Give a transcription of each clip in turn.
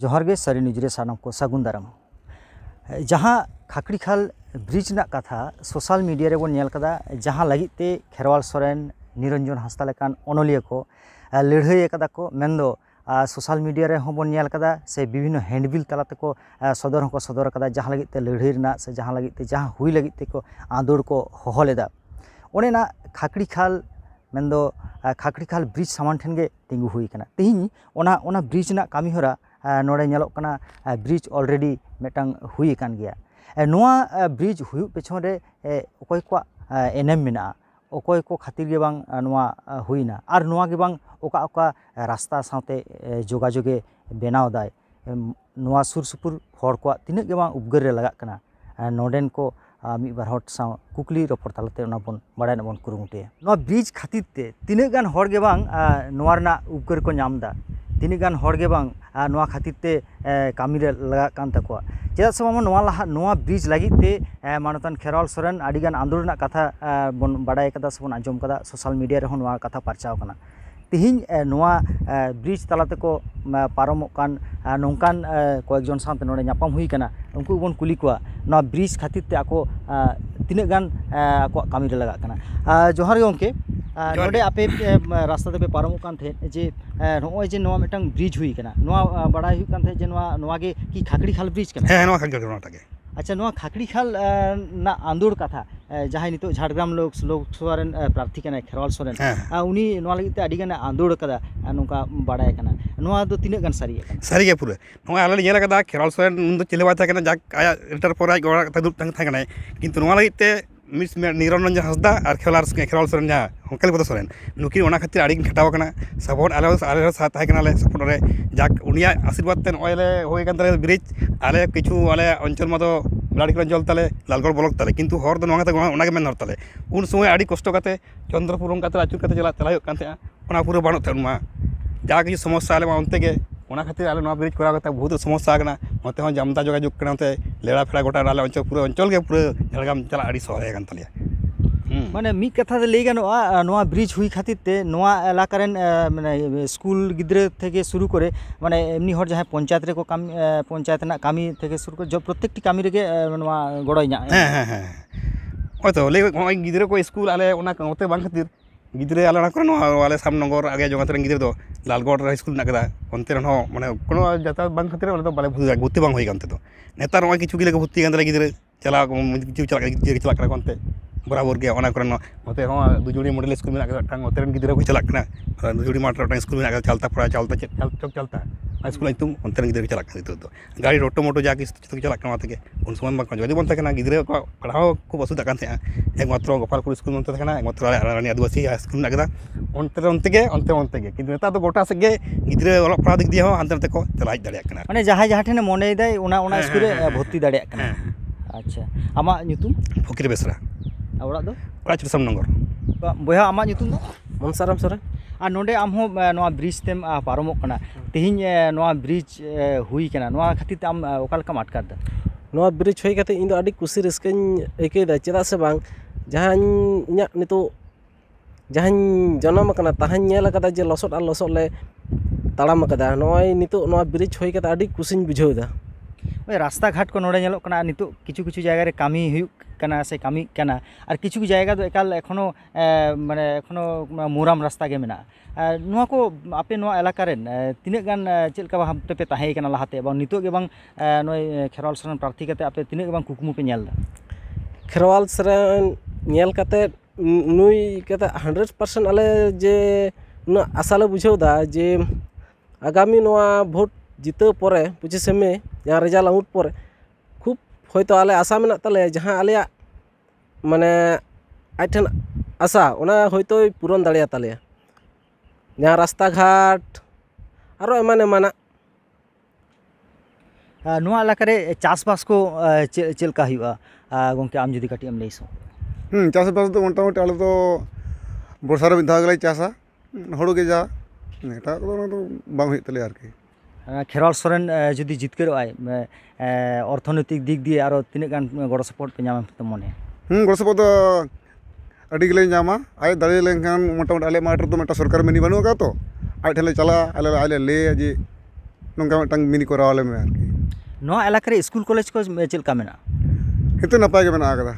जोहर सारी न्यूजरे सामान को सगुन दाराम जहाँ खाखड़ीखाल ब्रिज कथा सोशल मीडिया रे रेबका जहाँ लगते खेरवाल सोरेन निरंजन हंसता अनलिया को लड़ाई को मन सोशल मीडिया रे रेबका से विभिन्न हैंडबिल तलाते को सदर को सदर का जहाँ लगते लड़ाई से जहाँ लगते जहाँ हुई लगते को आंदोड़ को हहलदा उन्हें खाखड़ीखाल मन खाखड़ीखाल ब्रिज सामान ठेन तीगू होना तेहन ब्रिज कमी हरा ᱱᱚᱰᱮ ᱧᱮᱞᱚᱜ ᱠᱟᱱᱟ ᱵᱨᱤᱡᱽ ᱚᱞᱨᱮᱰᱤ ᱢᱤᱫᱴᱟᱝ ᱦᱩᱭ ᱟᱠᱟᱱ ᱜᱮᱭᱟ ᱱᱚᱣᱟ ᱵᱨᱤᱡᱽ ᱦᱩᱭᱩᱜ ᱯᱮᱪᱷᱚᱱ ᱨᱮ ᱚᱠᱚᱭ ᱠᱚᱣᱟᱜ ᱮᱱᱮᱢ ᱢᱮᱱᱟᱜᱼᱟ ᱚᱠᱚᱭ ᱠᱚ ᱠᱷᱟᱹᱛᱤᱨ ᱜᱮ ᱵᱟᱝ ᱱᱚᱣᱟ ᱦᱩᱭᱱᱟ ᱟᱨ ᱱᱚᱣᱟ ᱜᱮ ᱵᱟᱝ ᱚᱠᱟ ᱚᱠᱟ ᱨᱟᱥᱛᱟ ᱥᱟᱶᱛᱮ ᱡᱳᱜᱟᱡᱳᱜᱮ ᱵᱮᱱᱟᱣ ᱫᱟᱭ ᱱᱚᱣᱟ ᱥᱩᱨ ᱥᱩᱯᱩᱨ ᱦᱚᱲ ᱠᱚᱣᱟᱜ ᱛᱤᱱᱟᱹᱜ ᱜᱮ ᱵᱟᱝ ᱩᱯᱜᱟᱹᱨ ᱨᱮ ᱞᱟᱜᱟᱜ ᱠᱟᱱᱟ ᱱᱚᱰᱮᱱ ᱠᱚ ᱢᱤᱫ ᱵᱟᱨ ᱦᱚᱲ ᱥᱟᱶ ᱠᱩᱠᱞᱤ ᱨᱚᱯᱚᱲ ᱛᱟᱞᱟᱛᱮ ᱚᱱᱟ ᱵᱚᱱ ᱵᱟᱲᱟᱭ ᱨᱮᱱᱟᱜ ᱵᱚᱱ ᱠᱩᱨᱩᱢᱩᱴᱩᱭᱟ ᱱᱚᱣᱟ ᱵᱨᱤᱡᱽ ᱠᱷᱟᱹᱛᱤᱨ ᱛᱮ ᱛᱤᱱᱟᱹᱜ ᱜᱟᱱ ᱦᱚᱲ ᱜᱮ ᱵᱟᱝ ᱱᱚᱣᱟ ᱨᱮᱱᱟᱜ ᱩᱯᱠᱟᱹᱨ ᱠᱚ ᱧᱟᱢ ᱮᱫᱟ तीन गान हर गे बांग नवा खातिर ते कामी चेदा से लहा ब्रीज ब्रिज मानतान ते मानतन खेरवाल सोरेन आडी आंदोलन कथा बन बड़ाय कदा आजम कदा सोशल मीडिया रे नवा कथा परचाव कना तेहिन नवा ब्रिज पारम कान नोंकान जन साथ नोडे न्यापाम हुई कना उनको बन कुली को नवा खातिर ते तीन गान आको कामी जोहार गंके ᱱᱚᱰᱮ ᱟᱯᱮ ᱨᱟᱥᱛᱟ ᱛᱮᱯᱮ ᱯᱟᱨᱚᱢᱚᱜ ᱠᱟᱱ ᱛᱟᱦᱮᱸᱫ ᱡᱮ ᱱᱚᱜᱼᱚᱭ ᱡᱮ ᱱᱚᱣᱟ ᱢᱤᱫᱴᱟᱝ ᱵᱨᱤᱡᱽ ᱦᱩᱭ ᱟᱠᱟᱱᱟ ᱱᱚᱣᱟ ᱵᱟᱲᱟᱭ ᱦᱩᱭᱩᱜ ᱠᱟᱱ ᱛᱟᱦᱮᱸᱫ ᱡᱮ ᱱᱚᱣᱟ ᱱᱚᱣᱟ ᱜᱮ ᱠᱤ ᱠᱷᱟᱠᱲᱤ ᱠᱷᱟᱞ ᱵᱨᱤᱡᱽ ᱠᱟᱱᱟ ᱦᱮᱸ ᱱᱚᱣᱟ ᱠᱷᱟᱠᱲᱤ ᱠᱷᱟᱞ ᱚᱱᱟᱴᱟᱜ ᱜᱮ ᱟᱪᱪᱷᱟ ᱱᱚᱣᱟ ᱠᱷᱟᱠᱲᱤ ᱠᱷᱟᱞ ᱨᱮᱱᱟᱜ ᱟᱸᱫᱳᱲ ᱠᱟᱛᱷᱟ ᱡᱟᱦᱟᱸᱭ ᱱᱤᱛᱚᱜ ᱡᱷᱟᱲᱜᱨᱟᱢ ᱞᱳᱠ ᱞᱳᱠᱥᱚᱵᱷᱟ ᱨᱮᱱ ᱯᱨᱟᱨᱛᱷᱤ ᱠᱟᱱᱟᱭ ᱠᱷᱮᱨᱣᱟᱞ ᱥᱚᱨᱮᱱ ᱩᱱᱤ ᱱᱚᱣᱟ ᱞᱟᱹᱜᱤᱫ ᱛᱮ ᱟᱹᱰᱤ ᱜᱟᱱᱮ ᱟᱸᱫᱳᱲ ᱠᱟᱫᱟ ᱱᱚᱝᱠᱟ ᱵᱟᱲᱟᱭ ᱠᱟᱱᱟ ᱱᱚᱣᱟ ᱫᱚ ᱛᱤᱱᱟᱹᱜ ᱜᱟᱱ ᱥᱟᱹᱨᱤ ᱠᱟᱱᱟ ᱥᱟᱹᱨᱤ ᱜᱮ ᱯᱩᱨᱟᱹ ᱱᱚᱣᱟ ᱟᱞᱮ ᱞᱮ ᱧᱮᱞ ᱠᱟᱫᱟ ᱠᱷᱮᱨᱣᱟᱞ ᱥᱚᱨᱮᱱ ᱩᱱ ᱫᱚ ᱪᱮᱞᱮ ᱵᱟᱭ ᱛᱟᱦᱮᱸ ᱠᱟᱱᱟ ᱡᱟᱠ ᱟᱭᱟᱜ ᱨᱤᱴᱟᱨ ᱯᱚᱨ ᱟᱡ ᱚᱲᱟᱜ ᱛᱮ ᱫᱩᱲᱩᱵ ᱛᱟᱦᱮᱸ ᱠᱟᱱᱟᱭ ᱠᱤᱱᱛᱩ ᱱᱚᱣᱟ ᱞᱟᱹᱜᱤᱫ ᱛᱮ मिस निरंजन हंसद और खेल खेलवाल सोरेन जहाँ हंकेल पद सोरेन नुक खातिर आड़ी खेटावना सपोर्ट आल आलोले सपोर्ट में जैक उन आशीर्वाद ते नये ब्रिज आल कि अंचल में तो ब्लाडी अंचल तेले लालगढ़ ब्लक तेल कितु हर तो उन समय अभी कष्ट चंद्रपुर आचुर चला पुरो बनो तेनमा जहाँ कि समस्या आलेमा उनते ब्रिज कराते बहुत समस्या आना ᱱᱚᱛᱮ ᱦᱚᱸ ᱡᱟᱢᱫᱟ ᱡᱳᱜᱟᱡᱳᱜᱽ ᱠᱟᱱᱟ ᱱᱚᱛᱮ ᱞᱮᱲᱟ ᱯᱷᱮᱲᱟ ᱜᱚᱴᱟ ᱟᱞᱮ ᱚᱧᱪᱚᱞ ᱯᱩᱨᱟᱹ ᱚᱧᱪᱚᱞ ᱜᱮ ᱯᱩᱨᱟᱹ ᱡᱷᱟᱲᱜᱨᱟᱢ ᱪᱟᱞᱟᱜ ᱟᱹᱰᱤ ᱥᱚᱦᱞᱮ ᱟᱠᱟᱱ ᱛᱟᱞᱮᱭᱟ ᱢᱟᱱᱮ ᱢᱤᱫ ᱠᱟᱛᱷᱟ ᱛᱮ ᱞᱟᱹᱭ ᱜᱟᱱᱚᱜᱼᱟ ᱱᱚᱣᱟ ᱵᱨᱤᱡᱽ ᱦᱩᱭ ᱠᱷᱟᱹᱛᱤᱨ ᱛᱮ ᱱᱚᱣᱟ ᱮᱞᱟᱠᱟ ᱨᱮᱱ ᱢᱟᱱᱮ ᱥᱠᱩᱞ ᱜᱤᱫᱽᱨᱟᱹ ᱛᱷᱮᱠᱮ ᱥᱩᱨᱩ ᱠᱚᱨᱮ ᱢᱟᱱᱮ ᱮᱢᱱᱤ ᱦᱚᱲ ᱡᱟᱦᱟᱸᱭ ᱯᱚᱧᱪᱟᱭᱮᱛ ᱨᱮᱠᱚ ᱠᱟᱹᱢᱤ ᱯᱚᱧᱪᱟᱭᱮᱛ ᱨᱮᱱᱟᱜ ᱠᱟᱹᱢᱤ ᱛᱷᱮᱠᱮ ᱥᱩᱨᱩ ᱠᱚᱨᱮ ᱯᱨᱚᱛᱮᱠᱴᱤ ᱠᱟᱹᱢᱤ ᱨᱮᱜᱮ ᱱᱚᱣᱟ ᱜᱚᱲᱚᱭ ᱧᱟᱢ ᱦᱮᱸ ᱦᱮᱸ ᱦᱮᱸ ᱦᱳᱭᱛᱚ ᱞᱟᱹᱭ ᱱᱚᱜᱼᱚᱭ ᱜᱤᱫᱽᱨᱟᱹ ᱠᱚ ᱥᱠᱩᱞ ᱟᱞᱮ ᱚᱱᱟ ᱱᱚᱛᱮ ᱵᱟᱝ ᱠᱷᱟᱹᱛᱤᱨ ᱜᱤᱫᱽᱨᱟᱹ ᱟᱞᱮ ᱚᱱᱟ ᱠᱚᱨᱮ ᱱᱚᱣᱟ ᱟᱞᱮ ᱥᱟᱢᱱᱚᱜᱚᱨ ᱟᱜᱮ ᱡᱚᱜᱟᱛ ᱨᱮᱱ ᱜᱤᱫᱽᱨᱟᱹ ᱫᱚ ᱞᱟᱞᱜᱚᱲ ᱨᱮ ᱥᱠᱩᱞ ᱢᱮᱱᱟᱜ ᱠᱟᱫᱟ ᱚᱱᱛᱮ ᱨᱮᱱ ᱦᱚᱸ ᱢᱟᱱᱮ ᱠᱳᱱᱳ ᱡᱟᱛᱟᱭᱟᱛ ᱵᱟᱝ ᱠᱷᱟᱹᱛᱤᱨ ᱟᱞᱮ ᱫᱚ ᱵᱟᱞᱮ ᱵᱷᱩᱞᱟ ᱵᱷᱩᱨᱛᱤ ᱵᱟᱝ ᱦᱩᱭ ᱠᱟᱱ ᱛᱮᱫᱚ ᱱᱮᱛᱟᱨ ᱱᱚᱜᱼᱚᱭ ᱠᱤᱪᱷᱩ ᱜᱮᱞᱮ ᱵᱷᱩᱨᱛᱤ ᱠᱟᱱ ᱛᱟᱞᱮ ᱜᱤᱫᱽᱨᱟᱹ ᱪᱟᱞᱟᱣ ᱠᱤᱪᱷᱩ ᱪᱟᱞᱟᱜ ᱜᱤᱫᱽᱨᱟᱹ ᱪᱟᱞᱟᱜ ᱠᱟᱱᱟ ᱠᱚ ᱚᱱᱛᱮ ᱵᱚᱨᱟᱵᱚᱨ ᱜᱮ ᱚᱱᱟ ᱠᱚᱨᱮᱱ ᱱᱚᱛᱮ ᱦᱚᱸ ᱫᱩᱡᱩᱲᱤ ᱢᱚᱰᱮᱞ ᱥᱠᱩᱞ ᱢᱮᱱᱟᱜ ᱠᱟᱫᱟ ᱢᱤᱫᱴᱟᱝ ᱚᱛᱮ ᱨᱮᱱ ᱜᱤᱫᱽᱨᱟᱹ ᱠᱚ ᱪᱟᱞᱟᱜ ᱠᱟᱱᱟ ᱫᱩᱡᱩᱲᱤ ᱢᱟᱴᱷ ᱨᱮ ᱢᱤᱫᱴᱟᱝ ᱥᱠᱩᱞ ᱢᱮᱱᱟᱜ ᱠᱟᱫᱟ ᱪᱟᱞᱛᱟ ᱯᱟᱲᱟ ᱪᱟᱞᱛᱟ ᱪᱮᱫ ᱪᱚᱠ ᱪᱟᱞᱛᱟ ᱦᱟᱭ ᱥᱠᱩᱞ ᱧᱩᱛᱩᱢ ᱚᱱᱛᱮ ᱨᱮᱱ ᱜᱤᱫᱽᱨᱟᱹ ᱠᱚ ᱪᱟᱞᱟᱜ ᱠᱟᱱᱟ ᱱᱤᱛᱚᱜ ᱫᱚ ᱜᱟᱹᱰᱤ ᱴᱳᱴᱳ ᱢᱳᱴᱳ ᱡᱟ ᱠᱤᱪᱷᱩ ᱡᱚᱛᱚ ᱠᱚ ᱪᱟᱞᱟᱜ ᱠᱟᱱᱟ ᱚᱱᱟ ᱛᱮᱜᱮ ᱩᱱ ᱥᱚᱢᱚᱭ ᱵᱟᱝ ᱡᱚᱫᱤ ᱵᱚᱱ ᱛᱟᱦᱮᱸ ᱠᱟᱱᱟ ᱜᱤᱫᱽᱨᱟᱹ ᱠᱚᱣᱟᱜ ᱯᱟᱲᱦᱟᱣ ᱠᱚ ᱵᱟᱹᱥᱩᱫᱟᱜ ᱠᱟᱱ ᱛᱟᱦᱮᱸᱜᱼᱟ ᱮᱠᱢᱟᱛᱨᱚ ᱜᱳᱯᱟᱞᱯᱩᱨ ᱥᱠᱩᱞ ᱱᱚᱛᱮ ᱛᱟᱦᱮᱸ ᱠᱟᱱᱟ ᱮᱠᱢᱟᱛᱨᱚ ᱟᱞᱮ ᱟᱹᱫᱤᱵᱟᱹᱥᱤ ᱦᱟᱭ ᱥᱠᱩᱞ ᱢᱮᱱᱟᱜ ᱠᱟᱫᱟ ᱚᱱᱛᱮ ᱨᱮ ᱚᱱᱛᱮ ᱜᱮ ᱚᱱᱛᱮ ᱚᱱᱛᱮ ᱜᱮ ᱠᱤᱱᱛᱩ ᱱᱮᱛᱟᱨ ᱫᱚ ᱜᱚᱴᱟ ᱥᱮᱫ ᱜᱮ ᱜᱤᱫᱽᱨᱟᱹ ᱚᱞᱚᱜ ᱯᱟᱲᱦᱟᱣ ᱫᱤᱠ ᱫᱤᱭᱮ ᱦᱚᱸ ᱦᱟᱱᱛᱮ ᱱᱟᱛᱮ ᱠᱚ ᱪᱟᱞᱟᱣ ᱦᱮᱡ ᱫᱟᱲᱮᱭᱟᱜ ᱠᱟᱱᱟ ᱢᱟᱱᱮ ᱡᱟᱦᱟᱸᱭ ᱡᱟᱦᱟᱸ ᱴᱷᱮᱱᱮ ᱢᱚᱱᱮᱭᱮᱫᱟᱭ ᱚᱱᱟ ᱚᱱᱟ ᱥᱠᱩᱞ ᱨᱮ ᱵᱷᱚᱨᱛᱤ ᱫᱟᱲᱮᱭᱟᱜ ᱠᱟᱱᱟ ᱟᱪᱪᱷᱟ ᱟᱢᱟᱜ ᱧᱩᱛᱩم ᱯᱷᱚᱠᱤᱨ ᱵᱮᱥᱨᱟ ᱚᱲᱟᱜ ᱫᱚ ᱚᱲᱟᱜ ᱪᱩᱨᱥᱟᱢ ᱱᱚᱜᱚᱨ ᱵᱚᱭᱦᱟ ᱟᱢᱟᱜ ᱧᱩᱛᱩᱢ ᱫᱚ ᱢᱚᱱᱥᱟᱨᱟᱢ ᱥᱚᱨᱮᱱ ᱟᱨ ᱱᱚᱰᱮ ᱟᱢ ᱦᱚᱸ ᱱᱚᱣᱟ ᱵᱨᱤᱡᱽ ᱛᱮᱢ ᱯᱟᱨᱚᱢᱚᱜ ᱠᱟᱱᱟ ᱛᱮᱦᱮᱧ ᱱᱚᱣᱟ ᱵᱨᱤᱡᱽ ᱦᱩᱭ ᱠᱟᱱᱟ ᱱᱚᱣᱟ ᱠᱷᱟᱹᱛᱤᱨ ᱛᱮ ᱟᱢ ᱚᱠᱟ ᱞᱮᱠᱟᱢ ᱟᱴᱠᱟᱨ ᱮᱫᱟ ᱱᱚᱣᱟ ᱵᱨᱤᱡᱽ ᱦᱩᱭ ᱠᱟᱛᱮ ᱤᱧ ᱫᱚ ᱟᱹᱰᱤ ᱠᱩᱥᱤ ᱨᱟᱹᱥᱠᱟᱹᱧ ᱟᱹᱭᱠᱟᱹᱣᱮᱫᱟ ᱪᱮᱫᱟᱜ ᱥᱮ ᱵᱟᱝ ᱡᱟᱦᱟᱸ ᱤᱧᱟᱹᱜ ᱱᱤᱛᱚᱜ ᱡᱟᱦᱟᱸᱧ ᱡᱚᱱᱚᱢ ᱟᱠᱟᱱᱟ ᱛᱟᱦᱟᱧ ᱧᱮᱞ ᱟᱠᱟᱫᱟ ᱡᱮ ᱞᱚᱥᱚᱫ ᱟᱨ ᱞᱚᱥᱚᱫ ᱞᱮ ᱛᱟᱲᱟᱢ ᱟᱠᱟᱫᱟ ᱱᱚᱜᱼᱚᱭ ᱱᱤᱛᱚᱜ ᱱᱚᱣᱟ ᱵᱨᱤᱡᱽ ᱦᱩᱭ ᱠᱟᱛᱮ ᱟᱹᱰᱤ ᱠᱩᱥᱤᱧ ᱵᱩᱡᱷᱟᱹᱣ ᱮᱫᱟ ᱨᱟᱥᱛᱟ ᱜᱷᱟᱴ ᱠᱚ ᱱᱚᱰᱮ ᱧᱮᱞᱚᱜ ᱠᱟᱱᱟ ᱱᱤᱛᱚᱜ ᱠᱤᱪᱷᱩ ᱠᱤᱪᱷᱩ ᱡᱟᱭᱜᱟ ᱨᱮ ᱠᱟᱹᱢᱤ ᱦᱩᱭᱩᱜ ᱠᱟᱱᱟ ᱥᱮ ᱠᱟᱹᱢᱤᱜ ᱠᱟᱱᱟ ᱟᱨ ᱠᱤᱪᱷᱩ ᱡᱟᱭᱜᱟ ᱫᱚ ᱮᱠᱟᱞ ᱮᱠᱷᱚᱱᱳ ᱢᱟᱱᱮ ᱮᱠᱷᱚᱱᱳ ᱢᱳᱨᱟᱢ ᱨᱟᱥᱛᱟ ᱜᱮ ᱢᱮᱱᱟᱜᱼᱟ ᱟᱨ ᱱᱚᱣᱟ ᱠᱚ ᱟᱯᱮ ᱱᱚᱣᱟ ᱮᱞᱟᱠᱟ ᱨᱮᱱ ᱛᱤᱱᱟᱹᱜ ᱜᱟᱱ ᱪᱮᱫ ᱞᱮᱠᱟ ᱵᱷᱟᱵ ᱛᱮᱯᱮ ᱛᱟᱦᱮᱸ ᱠᱟᱱᱟ ᱞᱟᱦᱟᱛᱮ ᱵᱟᱝ ᱱᱤᱛᱚᱜ ᱜᱮ ᱵᱟᱝ ᱱᱚᱜᱼᱚᱭ ᱠᱷᱮᱨᱣᱟᱞ ᱥᱚᱨᱮᱱ ᱯᱨᱟᱨᱛᱷᱤ ᱠᱟᱛᱮ ᱟᱯᱮ ᱛᱤᱱᱟᱹᱜ ᱜᱮ ᱵᱟᱝ ᱠᱩᱠᱢᱩ ᱯᱮ ᱧᱮᱞ ᱮᱫᱟ ᱠᱷᱮᱨᱣᱟᱞ ᱥᱚᱨᱮᱱ ᱧᱮᱞ ᱠᱟᱛᱮ ᱱᱩᱭ ᱠᱟᱛᱮ ᱦᱟᱱᱰᱨᱮᱰ ᱯᱟᱨᱥᱮᱱᱴ ᱟᱞᱮ ᱡᱮ ᱩᱱᱟᱹᱜ ᱟᱥᱟᱞᱮ ᱵᱩᱡᱷᱟᱹᱣ ᱮᱫᱟ ᱡᱮ ᱟᱜᱟᱢᱤ ᱱᱚᱣᱟ ᱵᱷᱳᱴ ᱡᱤᱛᱟᱹᱣ ᱯᱚᱨᱮ ᱯᱚᱸᱪᱤᱥᱮ ᱢᱮ ᱡᱟᱦᱟᱸ ᱨᱮᱡᱟᱞ ᱟᱣᱩᱴ ᱯᱚᱨᱮ ᱠᱷᱩᱵ ᱦᱚᱭᱛᱳ ᱟᱞᱮ ᱟᱥᱟ ᱢᱮᱱᱟᱜ ᱛᱟᱞᱮᱭᱟ ᱡᱟᱦᱟᱸ ᱟᱞᱮᱭᱟᱜ ᱢᱟᱱᱮ ᱟᱡ ᱴᱷᱮᱱ ᱟᱥᱟ ᱚᱱᱟ ᱦᱳᱭᱛᱳᱭ ᱯᱩᱨᱚᱱ ᱫᱟᱲᱮᱭᱟᱛᱟᱞᱮᱭᱟ ᱡᱟᱦᱟᱸ ᱨᱟᱥᱛᱟ ᱜᱷᱟᱴ ᱟᱨᱚ ᱮᱢᱟᱱ ᱮᱢᱟᱱᱟᱜ ᱱᱚᱣᱟ ᱮᱞᱟᱠᱟᱨᱮ ᱪᱟᱥᱵᱟᱥ ᱠᱚ ᱪᱮᱫ ᱞᱮᱠᱟ ᱦᱩᱭᱩᱜᱼᱟ ᱜᱚᱝᱠᱮ ᱟᱢ ᱡᱩᱫᱤ ᱠᱟᱹᱴᱤᱡ ᱮᱢ ᱞᱟᱹᱭ ᱥᱚ ᱦᱩᱸ ᱪᱟᱥᱵᱟᱥ ᱫᱚ ᱢᱚᱴᱟᱢᱩᱴᱤ ᱟᱞᱮ ᱫᱚ ᱵᱚᱨᱥᱟ ᱨᱮ ᱢᱤᱫ ᱫᱷᱟᱣ ᱜᱮᱞᱮ ᱪᱟᱥᱟ ᱦᱳᱲᱳ ᱜᱮ ᱡᱟ ᱮᱴᱟᱜ ᱠᱚᱫᱚ ᱚᱱᱟ ᱫᱚ ᱵᱟᱝ ᱦᱩᱭᱩᱜ ᱛᱟᱞᱮᱭᱟ ᱟᱨᱠᱤ ᱠᱷᱮᱨᱣᱟᱞ ᱥᱚᱨᱮᱱ ᱡᱩᱫᱤ ᱡᱤᱛᱠᱟᱹᱨᱚᱜ ᱟᱭ ᱚᱨᱛᱷᱚᱱᱳᱭᱛᱤᱠ ᱫᱤᱠ ᱫᱤᱭᱮ ᱟᱨᱚ ᱛᱤᱱᱟᱹᱜ ᱜᱟᱱ ᱜᱚᱲᱚ ᱥᱚᱯᱚᱦᱚᱫ ᱯᱮ ᱧᱟᱢ ᱢᱚᱱᱮ ᱜᱚᱲᱚ ᱥᱚᱯᱚᱦᱚᱫ ᱫᱚ ᱟᱹᱰᱤ ᱜᱮᱞᱮ ᱧᱟᱢᱟ ᱟᱡ ᱫᱟᱲᱮ ᱞᱮᱱᱠᱷᱟᱱ ᱢᱚᱴᱟᱢᱩᱴᱤ ᱟᱞᱮ ᱢᱟᱴᱷ ᱨᱮᱫᱚ ᱢᱤᱫᱴᱟᱝ ᱥᱚᱨᱠᱟᱨ ᱢᱤᱱᱤ ᱵᱟᱹᱱᱩᱜ ᱟᱠᱟᱫᱟ ᱛᱚ ᱟᱡ ᱴᱷᱮᱱ ᱞᱮ ᱪᱟᱞᱟᱜᱼᱟ ᱟᱞᱮ ᱟᱡᱞᱮ ᱞᱟᱹᱭᱟ ᱡᱮ ᱱᱚᱝᱠᱟ ᱢᱤᱫᱴᱟᱝ ᱢᱤᱱᱤ ᱠᱚᱨᱟᱣ ᱟᱞᱮ ᱢᱮ ᱟᱨᱠᱤ ᱱᱚᱣᱟ ᱮᱞᱟᱠᱟ ᱨᱮ ᱥᱠᱩᱞ ᱠᱚᱞᱮᱡᱽ ᱠᱚ ᱪᱮᱫ ᱞᱮᱠᱟ ᱢᱮᱱᱟᱜᱼᱟ ᱱᱤᱛᱚᱜ ᱱᱟᱯᱟᱭ ᱜᱮ ᱢᱮᱱᱟᱜ ᱟᱠᱟᱫᱟ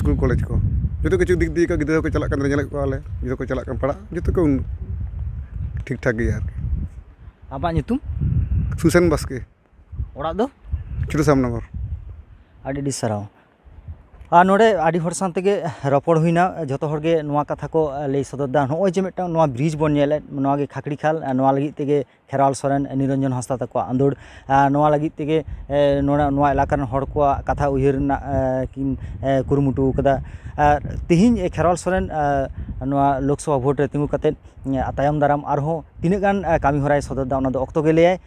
ᱥᱠᱩᱞ ᱠᱚᱞᱮᱡᱽ ᱠᱚ ᱡᱚᱛᱚ ᱠᱤᱪᱷᱩ ᱫᱤᱠ ᱫᱤᱭᱮ ᱜᱤᱫᱽᱨᱟᱹ ᱠᱚ ᱪᱟᱞᱟᱜ ᱠᱟᱱ ᱧᱮᱞᱮᱫ ᱠᱚᱣᱟᱞᱮ ᱡᱚᱛᱚ ᱠᱚ ᱪᱟᱞᱟᱜ ᱠᱟᱱ ᱯᱟᱲᱦᱟᱜ ᱡᱚᱛᱚ ᱠᱚ ᱴᱷᱤᱠ ᱴᱷᱟᱠ ᱜᱮᱭᱟ ᱟᱨᱠᱤ ᱟᱢᱟᱜ ᱧᱩᱛᱩᱢ ᱥᱩᱥᱮᱱ ᱵᱟᱥᱠᱮ ᱚᱲᱟᱜ ᱫᱚ ᱪᱩᱴᱩ ᱥᱟᱢᱱᱚᱜᱚᱨ ᱟᱹᱰᱤ ᱟᱹᱰᱤ ᱥᱟᱨᱦᱟᱣ ᱟᱨ ᱱᱚᱰᱮ ᱟᱹᱰᱤ ᱦᱚᱲ ᱥᱟᱶ ᱛᱮᱜᱮ ᱨᱚᱯᱚᱲ ᱦᱩᱭᱱᱟ ᱡᱚᱛᱚ ᱦᱚᱲ ᱜᱮ ᱱᱚᱣᱟ ᱠᱟᱛᱷᱟ ᱠᱚ ᱞᱟᱹᱭ ᱥᱚᱫᱚᱨ ᱮᱫᱟ ᱱᱚᱜᱼᱚᱭ ᱡᱮ ᱢᱤᱫᱴᱟᱝ ᱱᱚᱣᱟ ᱵᱨᱤᱡᱽ ᱵᱚᱱ ᱧᱮᱞᱮᱫ ᱱᱚᱣᱟ ᱜᱮ ᱠᱷᱟᱠᱲᱤ ᱠᱷᱟᱞ ᱱᱚᱣᱟ ᱞᱟᱹᱜᱤᱫ ᱛᱮᱜᱮ ᱠᱷᱮᱨᱣᱟᱞ ᱥᱚᱨᱮᱱ ᱱᱤᱨᱚᱧᱡᱚᱱ ᱦᱟᱸᱥᱫᱟ ᱛᱟᱠᱚᱣᱟᱜ ᱟᱸᱫᱳᱲ ᱱᱚᱣᱟ ᱞᱟᱹᱜᱤᱫ ᱛᱮᱜᱮ ᱱᱚᱣᱟ ᱱᱚᱣᱟ ᱮᱞᱟᱠᱟ ᱨᱮᱱ ᱦᱚᱲ ᱠᱚᱣᱟᱜ ᱠᱟᱛᱷᱟ ᱩᱭᱦᱟᱹᱨ ᱨᱮᱱᱟᱜ ᱠᱤᱱ ᱠᱩᱨᱩᱢᱩᱴᱩ ᱟᱠᱟᱫᱟ ᱟᱨ ᱛᱤᱦᱤᱧ ᱠᱷᱮᱨᱣᱟᱞ ᱥᱚᱨᱮᱱ ᱱᱚᱣᱟ ᱞᱳᱠᱥᱚᱵᱷᱟ ᱵᱷᱳᱴ ᱨᱮ ᱛᱤᱸᱜᱩ ᱠᱟᱛᱮᱫ ᱛᱟᱭᱚᱢ ᱫᱟᱨᱟᱢ ᱟᱨᱦᱚᱸ ᱛᱤᱱᱟᱹᱜ ᱜᱟᱱ ᱠᱟᱹᱢᱤ ᱦᱚᱨᱟᱭ ᱥᱚᱫᱚᱨ ᱮᱫᱟ ᱚᱱᱟ ᱫᱚ ᱚᱠᱛᱚ ᱜᱮ ᱞᱟᱹᱭᱟᱭ